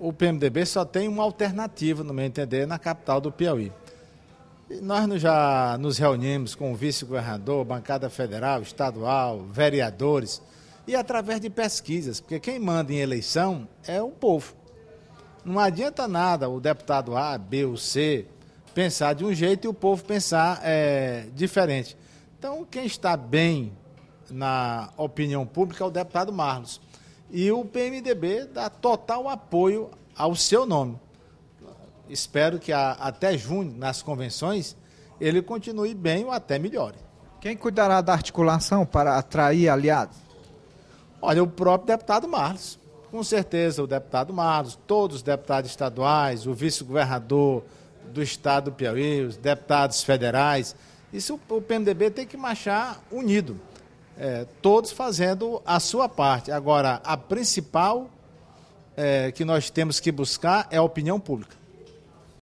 o PMDB só tem uma alternativa, no meu entender, na capital do Piauí. E nós já nos reunimos com o vice-governador, bancada federal, estadual, vereadores, e através de pesquisas, porque quem manda em eleição é o povo. Não adianta nada o deputado A, B ou C pensar de um jeito e o povo pensar é, diferente. Então, quem está bem na opinião pública é o deputado Marlos. E o PMDB dá total apoio ao seu nome. Espero que a, até junho, nas convenções, ele continue bem ou até melhore. Quem cuidará da articulação para atrair aliados? Olha, o próprio deputado Marlos. Com certeza, o deputado Marlos, todos os deputados estaduais, o vice-governador do estado do Piauí, os deputados federais. Isso o PMDB tem que marchar unido. É, todos fazendo a sua parte. Agora, a principal é, que nós temos que buscar é a opinião pública.